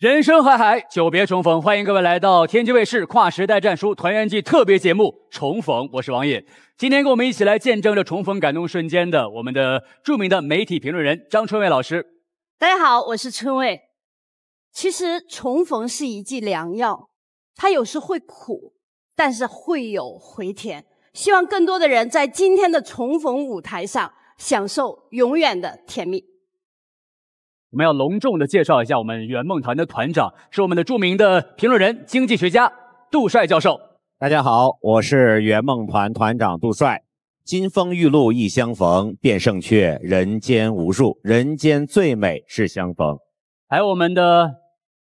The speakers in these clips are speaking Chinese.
人生海海，久别重逢，欢迎各位来到天津卫视《跨时代战书》团圆季特别节目《重逢》，我是王野。今天跟我们一起来见证着重逢感动瞬间的，我们的著名的媒体评论人张春蔚老师。大家好，我是春蔚。其实重逢是一剂良药，它有时会苦，但是会有回甜。希望更多的人在今天的重逢舞台上，享受永远的甜蜜。我们要隆重的介绍一下，我们圆梦团的团长是我们的著名的评论人、经济学家杜帅教授。大家好，我是圆梦团团长杜帅。金风玉露一相逢，便胜却人间无数。人间最美是相逢。还有我们的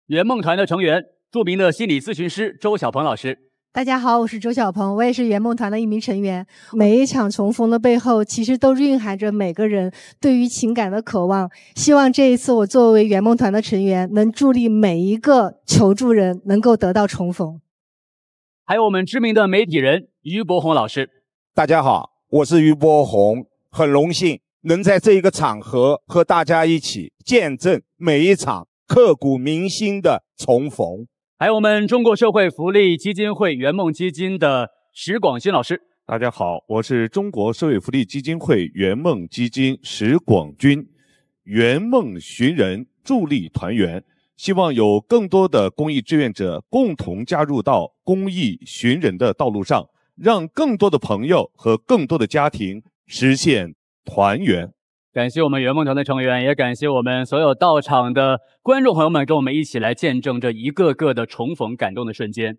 圆梦团的成员，著名的心理咨询师周小鹏老师。大家好，我是周小鹏，我也是圆梦团的一名成员。每一场重逢的背后，其实都蕴含着每个人对于情感的渴望。希望这一次，我作为圆梦团的成员，能助力每一个求助人能够得到重逢。还有我们知名的媒体人于博宏老师，大家好，我是于博宏，很荣幸能在这一个场合和大家一起见证每一场刻骨铭心的重逢。还有我们中国社会福利基金会圆梦基金的石广新老师。大家好，我是中国社会福利基金会圆梦基金石广军。圆梦寻人，助力团圆。希望有更多的公益志愿者共同加入到公益寻人的道路上，让更多的朋友和更多的家庭实现团圆。感谢我们圆梦团的成员，也感谢我们所有到场的观众朋友们，跟我们一起来见证这一个个的重逢感动的瞬间。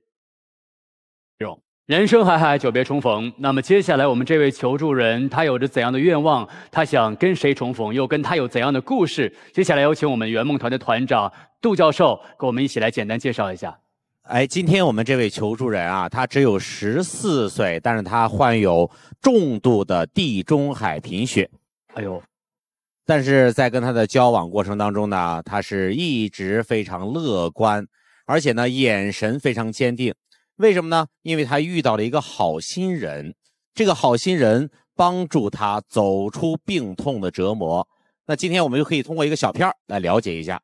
人生海海，久别重逢。那么接下来，我们这位求助人他有着怎样的愿望？他想跟谁重逢？又跟他有怎样的故事？接下来有请我们圆梦团的团长杜教授跟我们一起来简单介绍一下。哎，今天我们这位求助人啊，他只有十四岁，但是他患有重度的地中海贫血。哎呦！但是在跟他的交往过程当中呢，他是一直非常乐观，而且呢眼神非常坚定。为什么呢？因为他遇到了一个好心人，这个好心人帮助他走出病痛的折磨。那今天我们就可以通过一个小片来了解一下。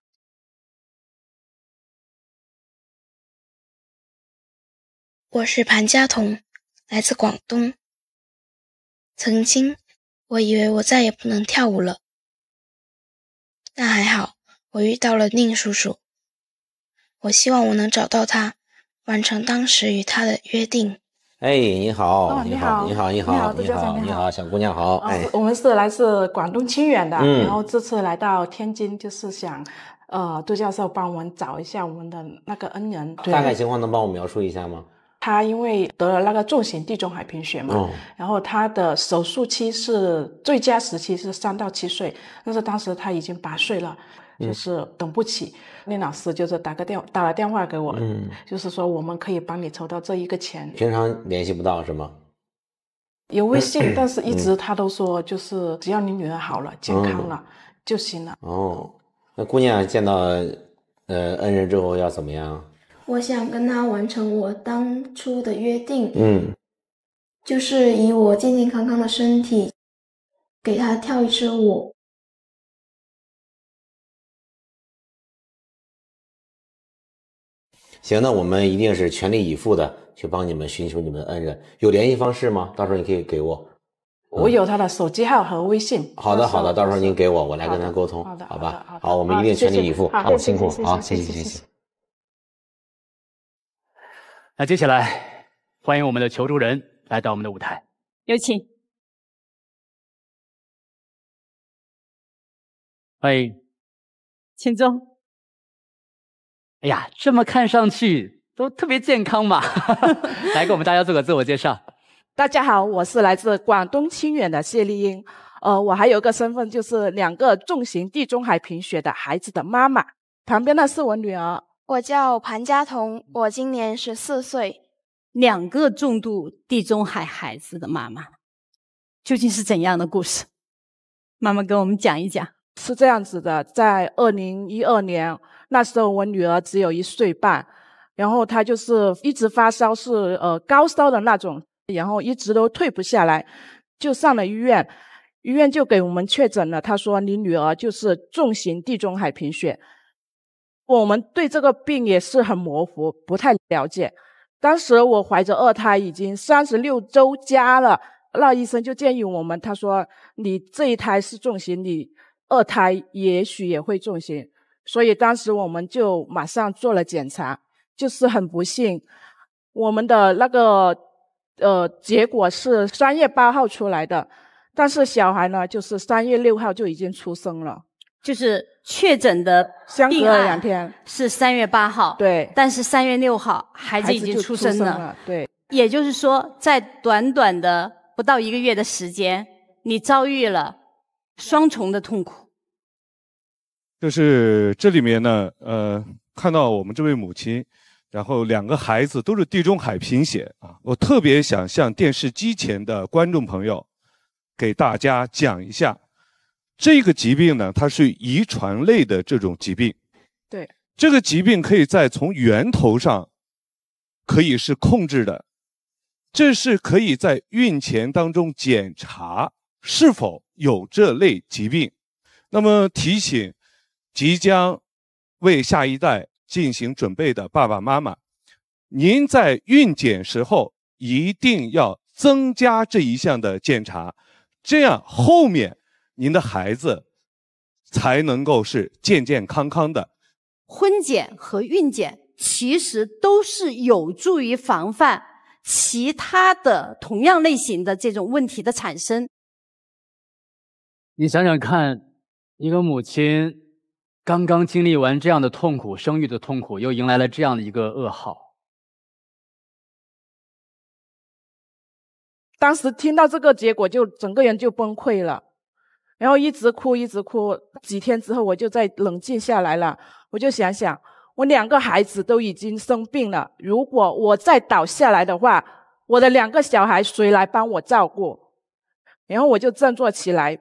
我是潘家彤，来自广东。曾经我以为我再也不能跳舞了。那还好，我遇到了宁叔叔。我希望我能找到他，完成当时与他的约定。哎，你好，你好，你好，你好，你好，你好，小姑娘好。哎，我们是来自广东清远的，然后这次来到天津，就是想，呃，杜教授帮我们找一下我们的那个恩人。大概情况能帮我描述一下吗？他因为得了那个重型地中海贫血嘛，然后他的手术期是最佳时期是三到七岁，但是当时他已经八岁了，就是等不起。那老师就是打个电打了电话给我，就是说我们可以帮你筹到这一个钱。平常联系不到是吗？有微信，但是一直他都说就是只要你女儿好了、健康了就行了。哦，那姑娘见到呃恩人之后要怎么样？我想跟他完成我当初的约定，嗯，就是以我健健康康的身体给他跳一支舞。行，那我们一定是全力以赴的去帮你们寻求你们恩人，有联系方式吗？到时候你可以给我。我有他的手机号和微信。好的，好的，到时候您给我，我来跟他沟通，好吧？好，我们一定全力以赴，好辛苦，好谢谢，谢谢。那接下来，欢迎我们的求助人来到我们的舞台，有请，欢迎秦中。哎呀，这么看上去都特别健康嘛，来给我们大家做个自我介绍。大家好，我是来自广东清远的谢丽英，呃，我还有个身份就是两个重型地中海贫血的孩子的妈妈，旁边呢是我女儿。我叫潘佳彤，我今年十四岁。两个重度地中海孩子的妈妈，究竟是怎样的故事？妈妈跟我们讲一讲。是这样子的，在二零一二年，那时候我女儿只有一岁半，然后她就是一直发烧，是呃高烧的那种，然后一直都退不下来，就上了医院，医院就给我们确诊了，他说你女儿就是重型地中海贫血。我们对这个病也是很模糊，不太了解。当时我怀着二胎，已经三十六周加了，那医生就建议我们，他说：“你这一胎是重型，你二胎也许也会重型。”所以当时我们就马上做了检查，就是很不幸，我们的那个呃结果是三月八号出来的，但是小孩呢，就是三月六号就已经出生了，就是。确诊的相隔两天是三月八号，对，但是三月六号孩子已经出生了，对，也就是说，在短短的不到一个月的时间，你遭遇了双重的痛苦。就是这里面呢，呃，看到我们这位母亲，然后两个孩子都是地中海贫血啊，我特别想向电视机前的观众朋友，给大家讲一下。这个疾病呢，它是遗传类的这种疾病，对，这个疾病可以在从源头上，可以是控制的，这是可以在孕前当中检查是否有这类疾病。那么提醒即将为下一代进行准备的爸爸妈妈，您在孕检时候一定要增加这一项的检查，这样后面。您的孩子才能够是健健康康的。婚检和孕检其实都是有助于防范其他的同样类型的这种问题的产生。你想想看，一个母亲刚刚经历完这样的痛苦，生育的痛苦，又迎来了这样的一个噩耗，当时听到这个结果，就整个人就崩溃了。然后一直哭，一直哭。几天之后，我就再冷静下来了。我就想想，我两个孩子都已经生病了，如果我再倒下来的话，我的两个小孩谁来帮我照顾？然后我就振作起来，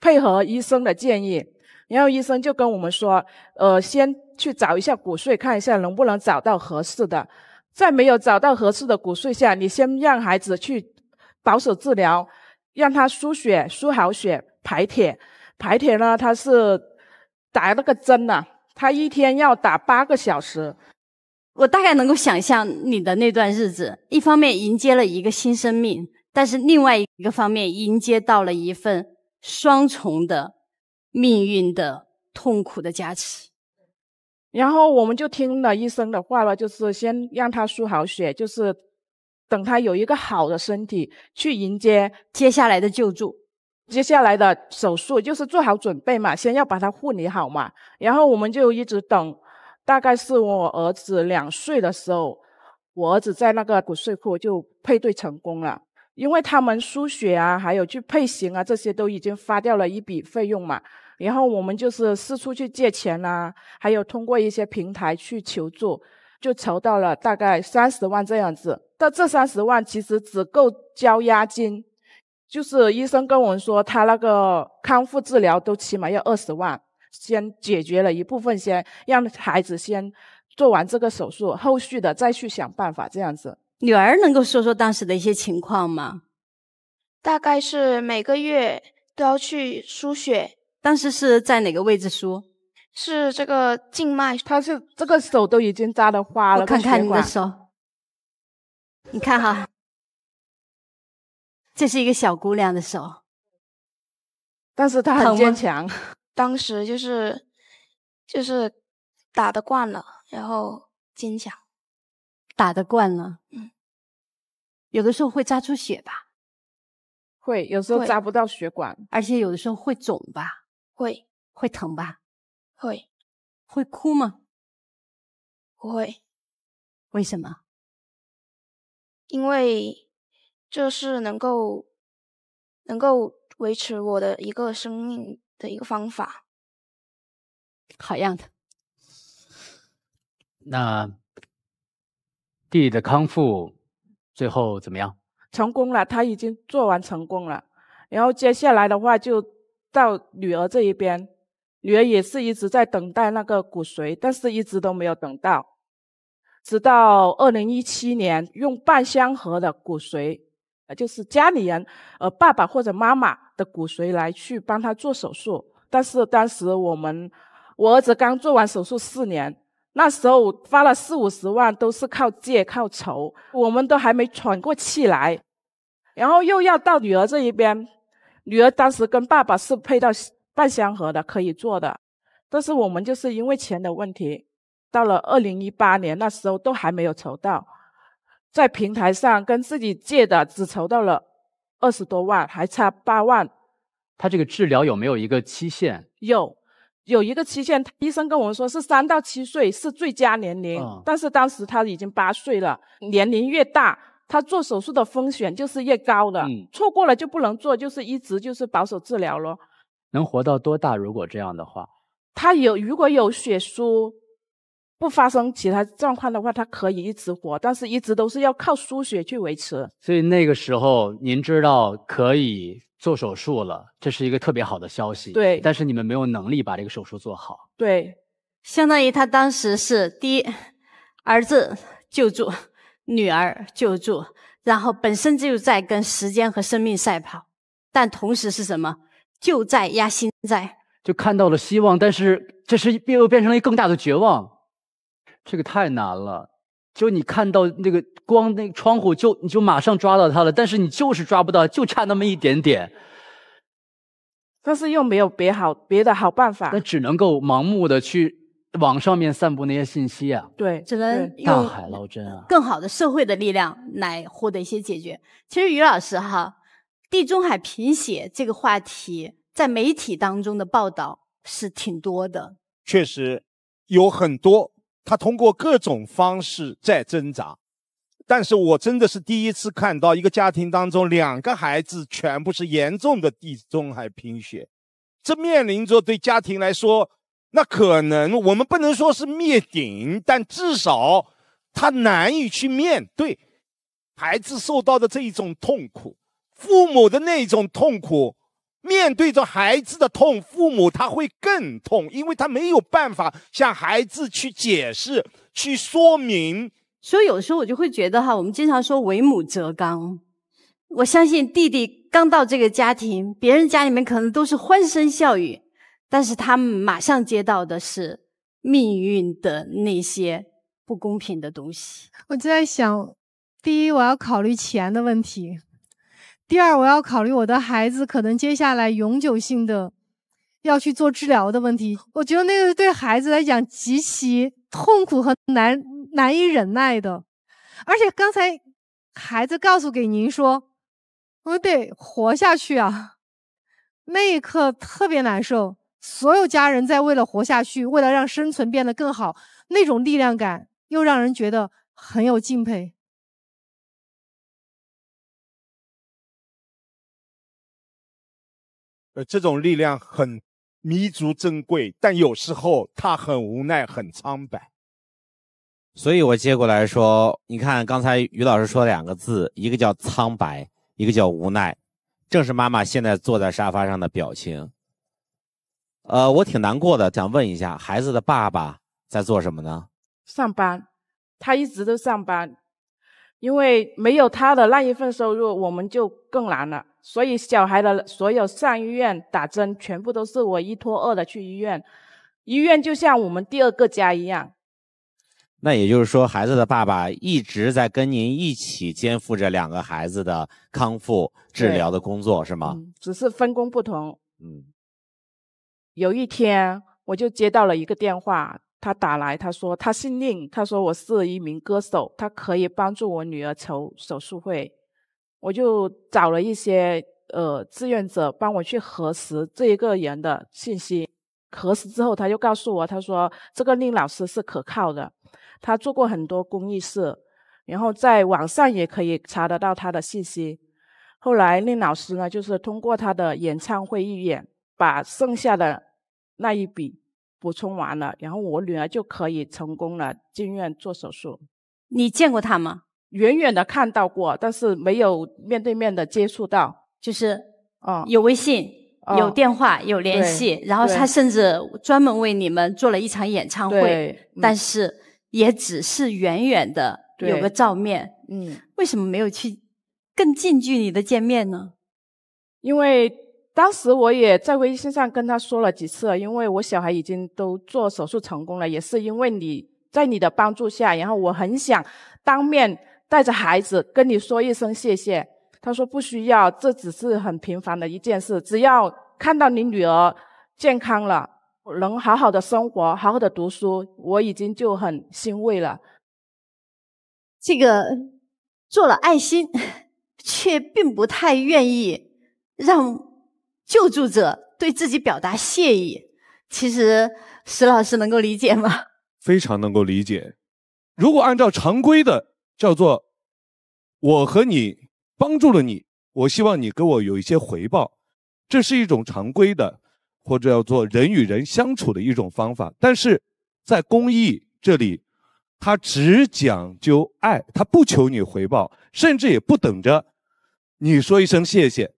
配合医生的建议。然后医生就跟我们说：“呃，先去找一下骨髓，看一下能不能找到合适的。在没有找到合适的骨髓下，你先让孩子去保守治疗，让他输血，输好血。”排铁，排铁呢？他是打那个针呢，他一天要打八个小时。我大概能够想象你的那段日子，一方面迎接了一个新生命，但是另外一个方面迎接到了一份双重的命运的痛苦的加持。然后我们就听了医生的话了，就是先让他输好血，就是等他有一个好的身体去迎接接下来的救助。接下来的手术就是做好准备嘛，先要把它护理好嘛。然后我们就一直等，大概是我儿子两岁的时候，我儿子在那个骨髓库就配对成功了。因为他们输血啊，还有去配型啊，这些都已经花掉了一笔费用嘛。然后我们就是四处去借钱呐，还有通过一些平台去求助，就筹到了大概三十万这样子。但这三十万其实只够交押金。就是医生跟我们说，他那个康复治疗都起码要二十万，先解决了一部分，先让孩子先做完这个手术，后续的再去想办法这样子。女儿能够说说当时的一些情况吗？大概是每个月都要去输血，当时是在哪个位置输？是这个静脉，他是这个手都已经扎的花了看看你的手，你看哈。这是一个小姑娘的手，但是她很坚强。当时就是，就是打得惯了，然后坚强。打得惯了，嗯。有的时候会扎出血吧？会，有时候扎不到血管。而且有的时候会肿吧？会。会疼吧？会。会哭吗？不会。为什么？因为。这是能够，能够维持我的一个生命的一个方法。好样的！那弟弟的康复最后怎么样？成功了，他已经做完成功了。然后接下来的话，就到女儿这一边，女儿也是一直在等待那个骨髓，但是一直都没有等到，直到二零一七年用半相合的骨髓。就是家里人，呃，爸爸或者妈妈的骨髓来去帮他做手术。但是当时我们，我儿子刚做完手术四年，那时候花了四五十万，都是靠借靠筹，我们都还没喘过气来。然后又要到女儿这一边，女儿当时跟爸爸是配到半相合的，可以做的。但是我们就是因为钱的问题，到了二零一八年，那时候都还没有筹到。在平台上跟自己借的只筹到了二十多万，还差八万。他这个治疗有没有一个期限？有，有一个期限。医生跟我们说是三到七岁是最佳年龄，但是当时他已经八岁了。年龄越大，他做手术的风险就是越高的。错过了就不能做，就是一直就是保守治疗咯。能活到多大？如果这样的话，他有如果有血书。不发生其他状况的话，他可以一直活，但是一直都是要靠输血去维持。所以那个时候，您知道可以做手术了，这是一个特别好的消息。对。但是你们没有能力把这个手术做好。对。相当于他当时是第一儿子救助，女儿救助，然后本身就在跟时间和生命赛跑，但同时是什么？就在压心在，就看到了希望，但是这是又变成了一个更大的绝望。这个太难了，就你看到那个光，那个窗户就你就马上抓到它了，但是你就是抓不到，就差那么一点点。但是又没有别好别的好办法，那只能够盲目的去往上面散布那些信息啊。对，只能大海捞针啊，更好的社会的力量来获得一些解决。其实于老师哈，地中海贫血这个话题在媒体当中的报道是挺多的，确实有很多。他通过各种方式在挣扎，但是我真的是第一次看到一个家庭当中两个孩子全部是严重的地中海贫血，这面临着对家庭来说，那可能我们不能说是灭顶，但至少他难以去面对孩子受到的这一种痛苦，父母的那种痛苦。面对着孩子的痛，父母他会更痛，因为他没有办法向孩子去解释、去说明。所以有时候我就会觉得，哈，我们经常说“为母则刚”。我相信弟弟刚到这个家庭，别人家里面可能都是欢声笑语，但是他马上接到的是命运的那些不公平的东西。我就在想，第一，我要考虑钱的问题。第二，我要考虑我的孩子可能接下来永久性的要去做治疗的问题。我觉得那个对孩子来讲极其痛苦和难难以忍耐的。而且刚才孩子告诉给您说，我得活下去啊！那一刻特别难受。所有家人在为了活下去，为了让生存变得更好，那种力量感又让人觉得很有敬佩。这种力量很弥足珍贵，但有时候他很无奈，很苍白。所以我接过来说：“你看，刚才于老师说两个字，一个叫苍白，一个叫无奈，正是妈妈现在坐在沙发上的表情。”呃，我挺难过的，想问一下，孩子的爸爸在做什么呢？上班，他一直都上班，因为没有他的那一份收入，我们就更难了。所以，小孩的所有上医院打针，全部都是我一拖二的去医院。医院就像我们第二个家一样。那也就是说，孩子的爸爸一直在跟您一起肩负着两个孩子的康复治疗的工作，是吗？只是分工不同。嗯。有一天，我就接到了一个电话，他打来，他说他姓宁，他说我是一名歌手，他可以帮助我女儿筹手术费。我就找了一些呃志愿者帮我去核实这一个人的信息。核实之后，他就告诉我，他说这个令老师是可靠的，他做过很多公益事，然后在网上也可以查得到他的信息。后来令老师呢，就是通过他的演唱会预演，把剩下的那一笔补充完了，然后我女儿就可以成功了进院做手术。你见过他吗？远远的看到过，但是没有面对面的接触到，就是，啊，有微信，有电话，有联系，然后他甚至专门为你们做了一场演唱会，但是也只是远远的有个照面，嗯，为什么没有去更近距离的见面呢？因为当时我也在微信上跟他说了几次，因为我小孩已经都做手术成功了，也是因为你在你的帮助下，然后我很想当面。带着孩子跟你说一声谢谢，他说不需要，这只是很平凡的一件事。只要看到你女儿健康了，能好好的生活，好好的读书，我已经就很欣慰了。这个做了爱心，却并不太愿意让救助者对自己表达谢意。其实石老师能够理解吗？非常能够理解。如果按照常规的。叫做，我和你帮助了你，我希望你给我有一些回报，这是一种常规的，或者叫做人与人相处的一种方法。但是在公益这里，他只讲究爱，他不求你回报，甚至也不等着你说一声谢谢。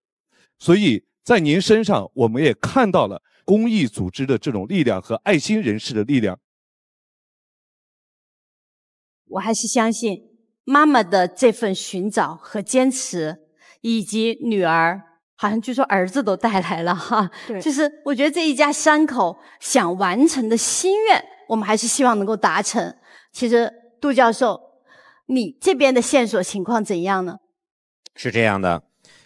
所以在您身上，我们也看到了公益组织的这种力量和爱心人士的力量。我还是相信。妈妈的这份寻找和坚持，以及女儿，好像据说儿子都带来了哈。就是我觉得这一家三口想完成的心愿，我们还是希望能够达成。其实，杜教授，你这边的线索情况怎样呢？是这样的，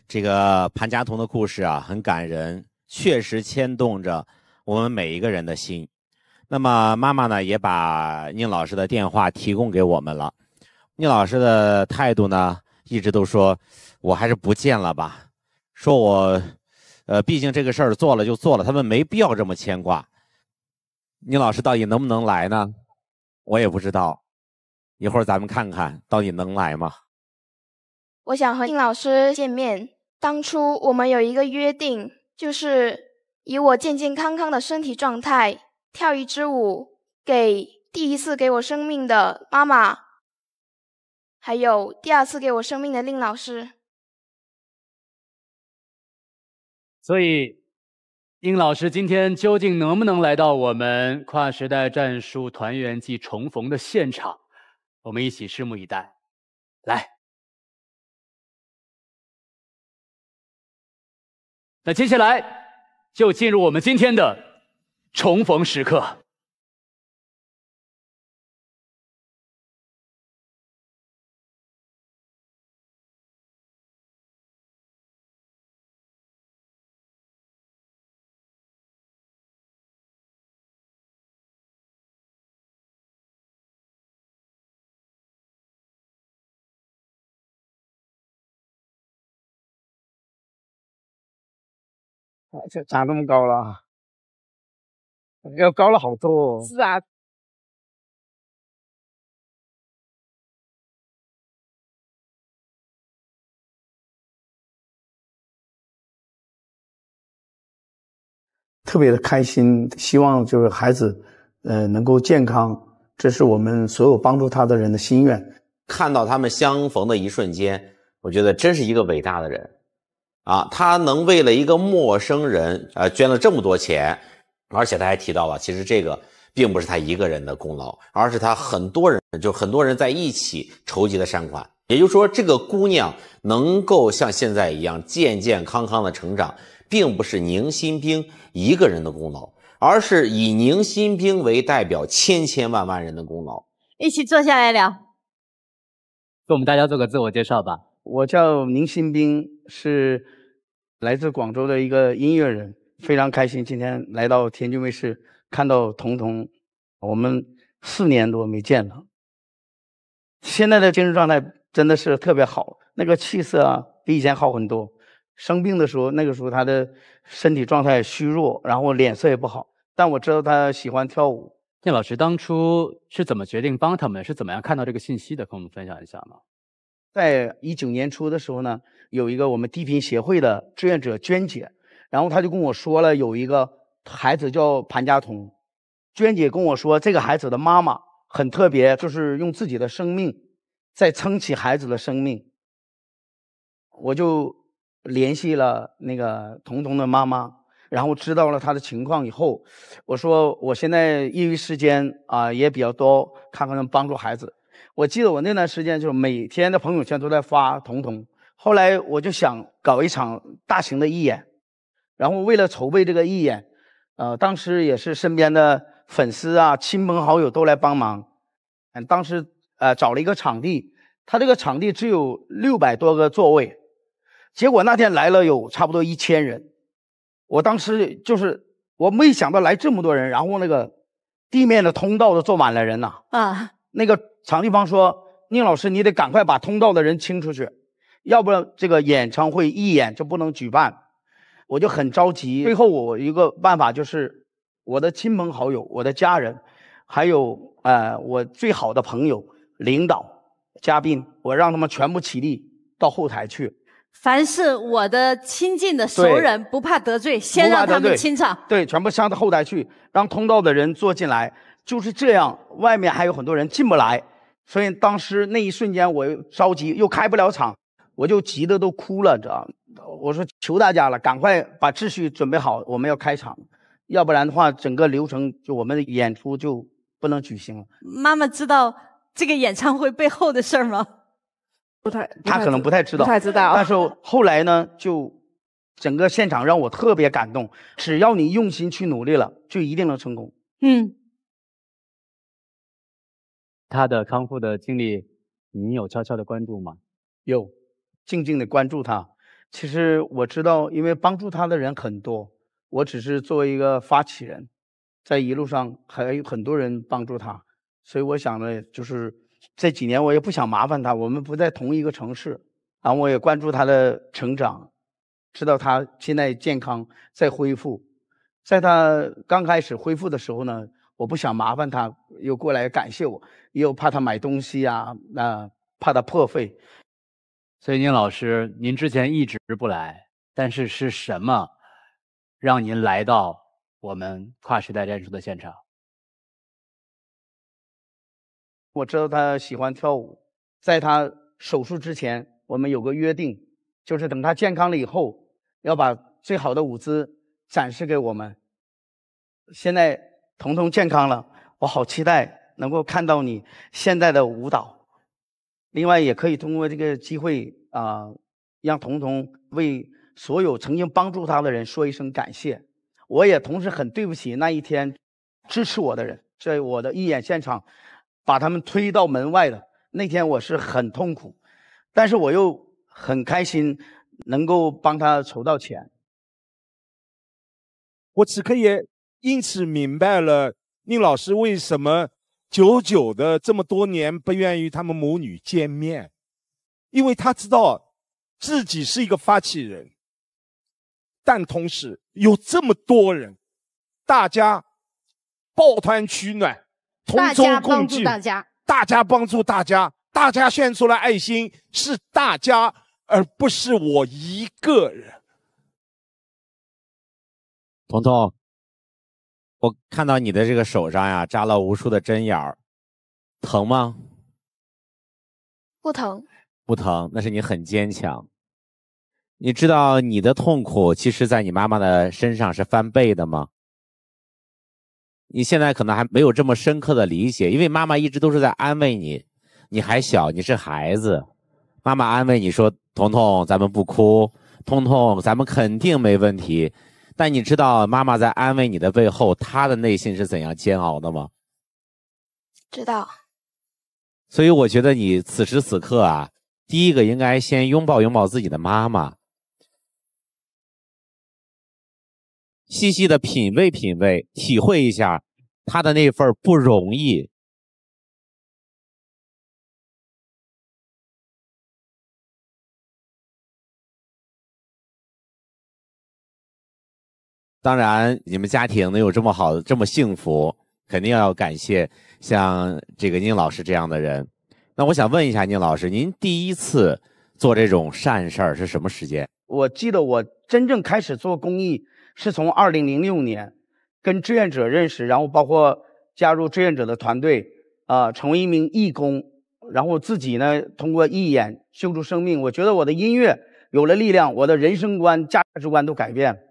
这个潘家彤的故事啊，很感人，确实牵动着我们每一个人的心。那么，妈妈呢，也把宁老师的电话提供给我们了。宁老师的态度呢，一直都说，我还是不见了吧。说我，呃，毕竟这个事儿做了就做了，他们没必要这么牵挂。宁老师到底能不能来呢？我也不知道。一会儿咱们看看到底能来吗？我想和宁老师见面。当初我们有一个约定，就是以我健健康康的身体状态跳一支舞，给第一次给我生命的妈妈。还有第二次给我生命的令老师，所以，令老师今天究竟能不能来到我们跨时代战术团圆季重逢的现场，我们一起拭目以待。来，那接下来就进入我们今天的重逢时刻。长这么高了，要高了好多。是啊，特别的开心。希望就是孩子，呃，能够健康，这是我们所有帮助他的人的心愿。看到他们相逢的一瞬间，我觉得真是一个伟大的人。啊，他能为了一个陌生人，呃，捐了这么多钱，而且他还提到了，其实这个并不是他一个人的功劳，而是他很多人，就很多人在一起筹集的善款。也就是说，这个姑娘能够像现在一样健健康康的成长，并不是宁心兵一个人的功劳，而是以宁心兵为代表千千万万人的功劳。一起坐下来聊，给我们大家做个自我介绍吧。我叫宁心兵，是。来自广州的一个音乐人，非常开心今天来到天津卫视，看到童童，我们四年多没见了，现在的精神状态真的是特别好，那个气色啊比以前好很多。生病的时候，那个时候他的身体状态虚弱，然后脸色也不好。但我知道他喜欢跳舞。那老师当初是怎么决定帮他们？是怎么样看到这个信息的？跟我们分享一下吗？在一九年初的时候呢。有一个我们低频协会的志愿者娟姐，然后她就跟我说了，有一个孩子叫潘家彤，娟姐跟我说这个孩子的妈妈很特别，就是用自己的生命在撑起孩子的生命。我就联系了那个彤彤的妈妈，然后知道了她的情况以后，我说我现在业余时间啊也比较多，看看能帮助孩子。我记得我那段时间就是每天的朋友圈都在发彤彤。后来我就想搞一场大型的义演，然后为了筹备这个义演，呃，当时也是身边的粉丝啊、亲朋好友都来帮忙。嗯，当时呃找了一个场地，他这个场地只有六百多个座位，结果那天来了有差不多一千人。我当时就是我没想到来这么多人，然后那个地面的通道都坐满了人呐。啊，那个场地方说：“宁老师，你得赶快把通道的人清出去。”要不然这个演唱会一演就不能举办，我就很着急。最后我一个办法就是，我的亲朋好友、我的家人，还有呃我最好的朋友、领导、嘉宾，我让他们全部起立到后台去。凡是我的亲近的熟人，不怕得罪，先让他们清场。对，全部上到后台去，让通道的人坐进来。就是这样，外面还有很多人进不来，所以当时那一瞬间我又着急，又开不了场。我就急得都哭了，知道吗？我说求大家了，赶快把秩序准备好，我们要开场，要不然的话，整个流程就我们的演出就不能举行了。妈妈知道这个演唱会背后的事儿吗？不太，他可能不太知道。不太知道。但是后来呢，就整个现场让我特别感动。只要你用心去努力了，就一定能成功。嗯。他的康复的经历，你有悄悄的关注吗？有。静静的关注他，其实我知道，因为帮助他的人很多，我只是作为一个发起人，在一路上还有很多人帮助他，所以我想呢，就是这几年我也不想麻烦他，我们不在同一个城市，然后我也关注他的成长，知道他现在健康在恢复，在他刚开始恢复的时候呢，我不想麻烦他，又过来感谢我，又怕他买东西呀，啊，怕他破费。所以，宁老师，您之前一直不来，但是是什么让您来到我们跨时代战术的现场？我知道他喜欢跳舞，在他手术之前，我们有个约定，就是等他健康了以后，要把最好的舞姿展示给我们。现在童童健康了，我好期待能够看到你现在的舞蹈。另外，也可以通过这个机会啊，让童童为所有曾经帮助他的人说一声感谢。我也同时很对不起那一天支持我的人，在我的义演现场把他们推到门外的那天，我是很痛苦，但是我又很开心能够帮他筹到钱。我此刻也因此明白了宁老师为什么。久久的这么多年不愿与他们母女见面，因为他知道自己是一个发起人，但同时有这么多人，大家抱团取暖，同舟共济，大家，大家帮助大家，大家献出了爱心，是大家而不是我一个人。彤彤。我看到你的这个手上呀，扎了无数的针眼儿，疼吗？不疼，不疼，那是你很坚强。你知道你的痛苦，其实在你妈妈的身上是翻倍的吗？你现在可能还没有这么深刻的理解，因为妈妈一直都是在安慰你，你还小，你是孩子，妈妈安慰你说：“彤彤，咱们不哭，彤彤，咱们肯定没问题。”但你知道妈妈在安慰你的背后，她的内心是怎样煎熬的吗？知道。所以我觉得你此时此刻啊，第一个应该先拥抱拥抱自己的妈妈，细细的品味品味，体会一下她的那份不容易。当然，你们家庭能有这么好、这么幸福，肯定要感谢像这个宁老师这样的人。那我想问一下宁老师，您第一次做这种善事儿是什么时间？我记得我真正开始做公益是从2006年，跟志愿者认识，然后包括加入志愿者的团队啊，成为一名义工，然后自己呢通过义演救助生命。我觉得我的音乐有了力量，我的人生观、价值观都改变。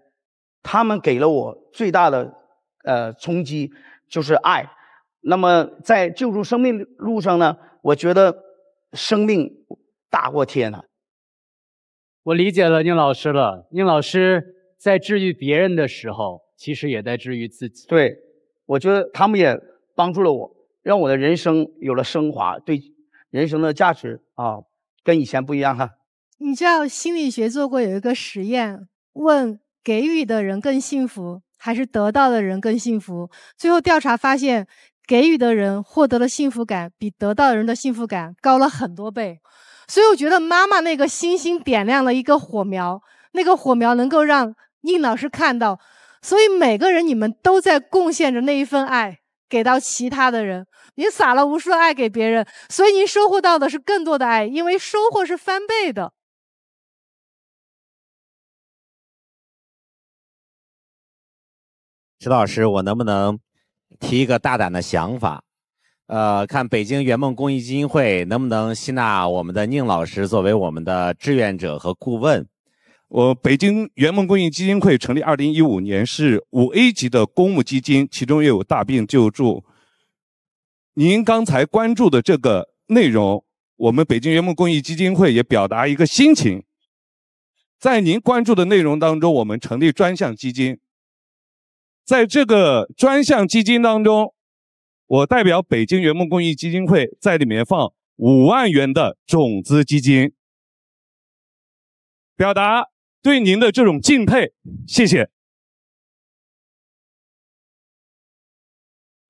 他们给了我最大的，呃，冲击就是爱。那么在救助生命路上呢，我觉得生命大过天了。我理解了宁老师了。宁老师在治愈别人的时候，其实也在治愈自己。对，我觉得他们也帮助了我，让我的人生有了升华。对，人生的价值啊，跟以前不一样哈。你知道心理学做过有一个实验，问。给予的人更幸福，还是得到的人更幸福？最后调查发现，给予的人获得的幸福感比得到人的幸福感高了很多倍。所以我觉得妈妈那个星星点亮了一个火苗，那个火苗能够让宁老师看到。所以每个人，你们都在贡献着那一份爱给到其他的人。您撒了无数的爱给别人，所以您收获到的是更多的爱，因为收获是翻倍的。石老师，我能不能提一个大胆的想法？呃，看北京圆梦公益基金会能不能吸纳我们的宁老师作为我们的志愿者和顾问。我北京圆梦公益基金会成立二零一五年，是五 A 级的公募基金，其中又有大病救助。您刚才关注的这个内容，我们北京圆梦公益基金会也表达一个心情。在您关注的内容当中，我们成立专项基金。在这个专项基金当中，我代表北京圆梦公益基金会在里面放五万元的种子基金，表达对您的这种敬佩。谢谢，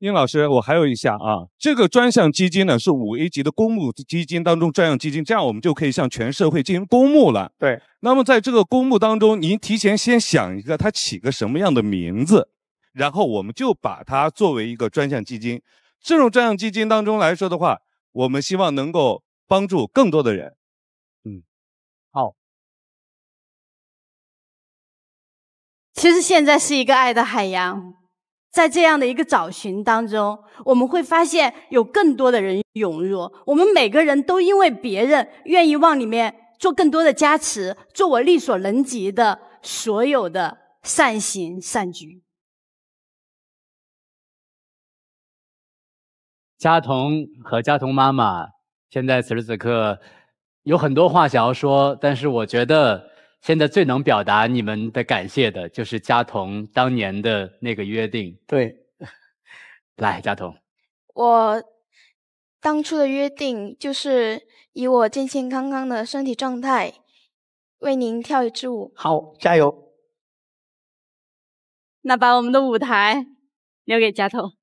殷老师，我还有一下啊，这个专项基金呢是五 A 级的公募基金当中专项基金，这样我们就可以向全社会进行公募了。对，那么在这个公募当中，您提前先想一个，它起个什么样的名字？然后我们就把它作为一个专项基金。这种专项基金当中来说的话，我们希望能够帮助更多的人。嗯，好。其实现在是一个爱的海洋，在这样的一个找寻当中，我们会发现有更多的人涌入。我们每个人都因为别人愿意往里面做更多的加持，做我力所能及的所有的善行善举。佳彤和佳彤妈妈，现在此时此刻有很多话想要说，但是我觉得现在最能表达你们的感谢的就是佳彤当年的那个约定。对，来，佳彤，我当初的约定就是以我健健康康的身体状态为您跳一支舞。好，加油！那把我们的舞台留给佳彤。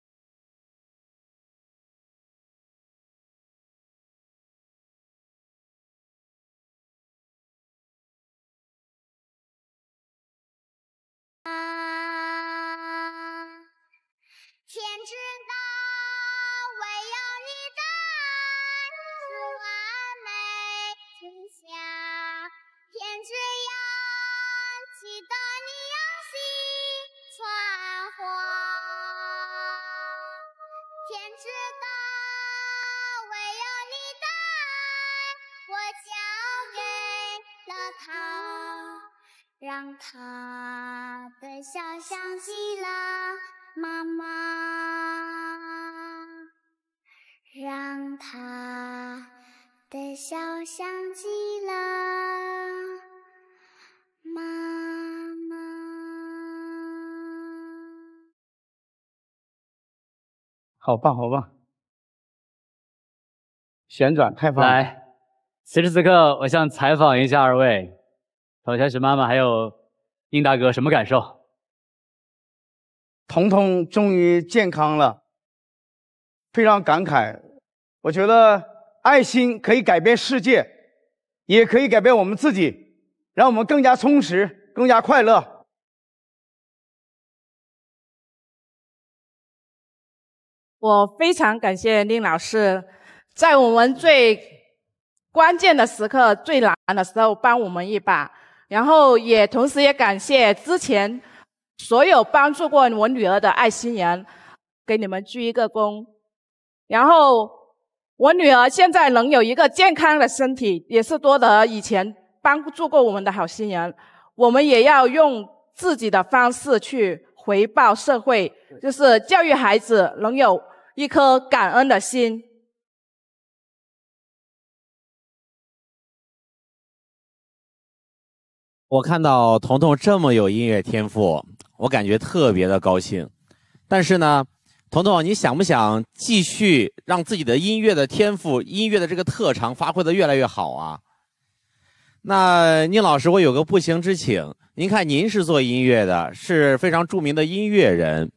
笑像极了妈妈，好棒好棒！旋转太棒！来，此时此刻，我想采访一下二位，首天是妈妈，还有应大哥，什么感受？彤彤终于健康了，非常感慨。我觉得。爱心可以改变世界，也可以改变我们自己，让我们更加充实、更加快乐。我非常感谢宁老师，在我们最关键的时刻、最难的时候帮我们一把，然后也同时也感谢之前所有帮助过我女儿的爱心人，给你们鞠一个躬，然后。我女儿现在能有一个健康的身体，也是多得以前帮助过我们的好心人。我们也要用自己的方式去回报社会，就是教育孩子能有一颗感恩的心。我看到彤彤这么有音乐天赋，我感觉特别的高兴。但是呢。彤彤，你想不想继续让自己的音乐的天赋、音乐的这个特长发挥得越来越好啊？那宁老师，我有个不情之请，您看您是做音乐的，是非常著名的音乐人，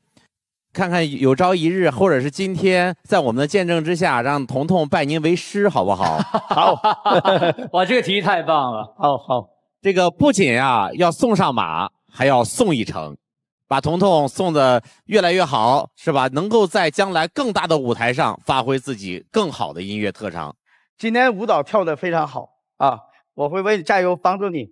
看看有朝一日，或者是今天，在我们的见证之下，让彤彤拜您为师，好不好？好，哇，这个提议太棒了！好好，这个不仅啊要送上马，还要送一程。把彤彤送的越来越好，是吧？能够在将来更大的舞台上发挥自己更好的音乐特长。今天舞蹈跳得非常好啊！我会为你加油，帮助你。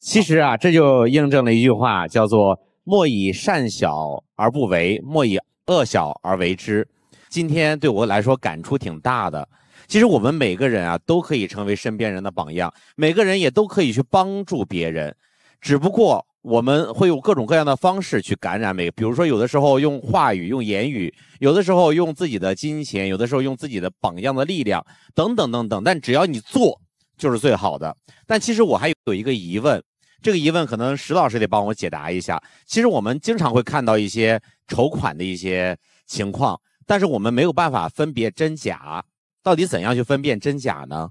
其实啊，这就印证了一句话，叫做“莫以善小而不为，莫以恶小而为之”。今天对我来说感触挺大的。其实我们每个人啊，都可以成为身边人的榜样，每个人也都可以去帮助别人，只不过。我们会有各种各样的方式去感染每个比如说有的时候用话语、用言语，有的时候用自己的金钱，有的时候用自己的榜样的力量，等等等等。但只要你做，就是最好的。但其实我还有一个疑问，这个疑问可能石老师得帮我解答一下。其实我们经常会看到一些筹款的一些情况，但是我们没有办法分别真假，到底怎样去分辨真假呢？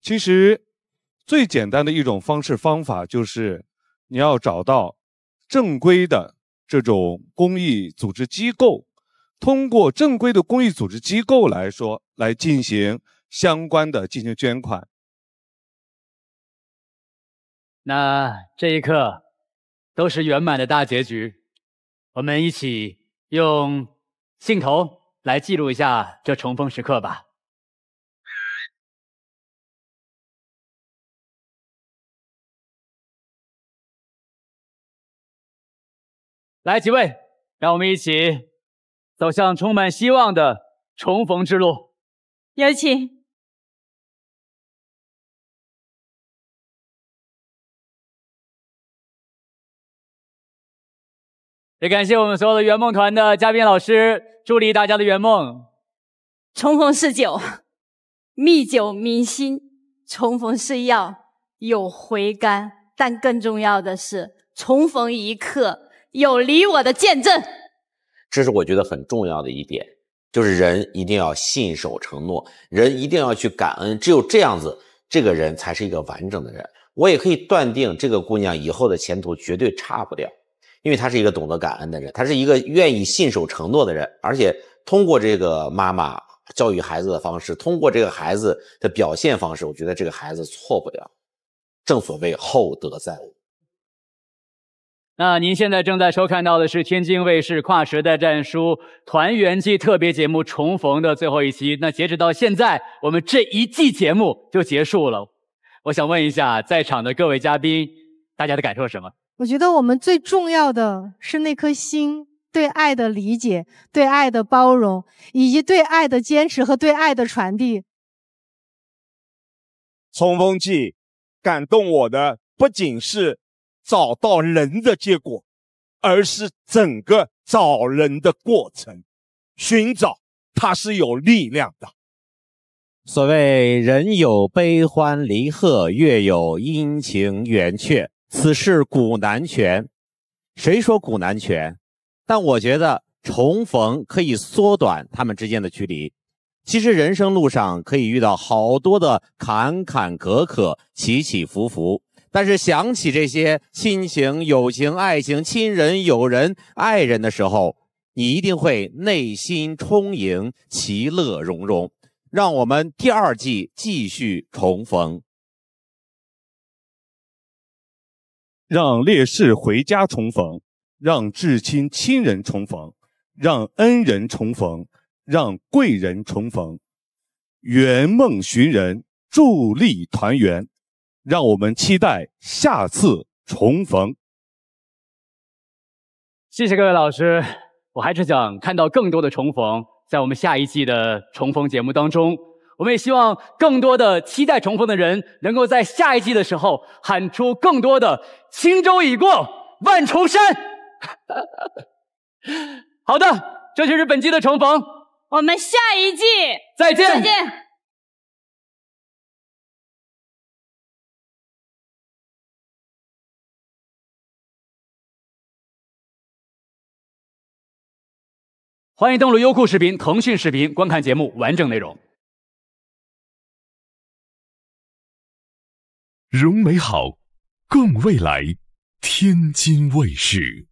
其实最简单的一种方式方法就是。你要找到正规的这种公益组织机构，通过正规的公益组织机构来说来进行相关的进行捐款。那这一刻都是圆满的大结局，我们一起用镜头来记录一下这重逢时刻吧。来，几位，让我们一起走向充满希望的重逢之路。有请！也感谢我们所有的圆梦团的嘉宾老师，助力大家的圆梦。重逢是酒，蜜酒民心；重逢是药，有回甘。但更重要的是，重逢一刻。有离我的见证，这是我觉得很重要的一点，就是人一定要信守承诺，人一定要去感恩。只有这样子，这个人才是一个完整的人。我也可以断定，这个姑娘以后的前途绝对差不了，因为她是一个懂得感恩的人，她是一个愿意信守承诺的人。而且通过这个妈妈教育孩子的方式，通过这个孩子的表现方式，我觉得这个孩子错不了。正所谓厚德载物。那您现在正在收看到的是天津卫视《跨时代战书》团圆季特别节目《重逢》的最后一期。那截止到现在，我们这一季节目就结束了。我想问一下，在场的各位嘉宾，大家的感受是什么？我觉得我们最重要的是那颗心，对爱的理解、对爱的包容，以及对爱的坚持和对爱的传递。重逢记》感动我的，不仅是。找到人的结果，而是整个找人的过程。寻找它是有力量的。所谓“人有悲欢离合，月有阴晴圆缺，此事古难全。”谁说古难全？但我觉得重逢可以缩短他们之间的距离。其实人生路上可以遇到好多的坎坎坷坷、起起伏伏。但是想起这些亲情、友情、爱情、亲人、友人、爱人的时候，你一定会内心充盈，其乐融融。让我们第二季继续重逢，让烈士回家重逢，让至亲亲人重逢，让恩人重逢，让贵人重逢，圆梦寻人，助力团圆。让我们期待下次重逢。谢谢各位老师，我还是想看到更多的重逢，在我们下一季的重逢节目当中，我们也希望更多的期待重逢的人能够在下一季的时候喊出更多的“轻舟已过万重山 ”。好的，这就是本季的重逢，我们下一季再见。欢迎登录优酷视频、腾讯视频观看节目完整内容。融美好，共未来，天津卫视。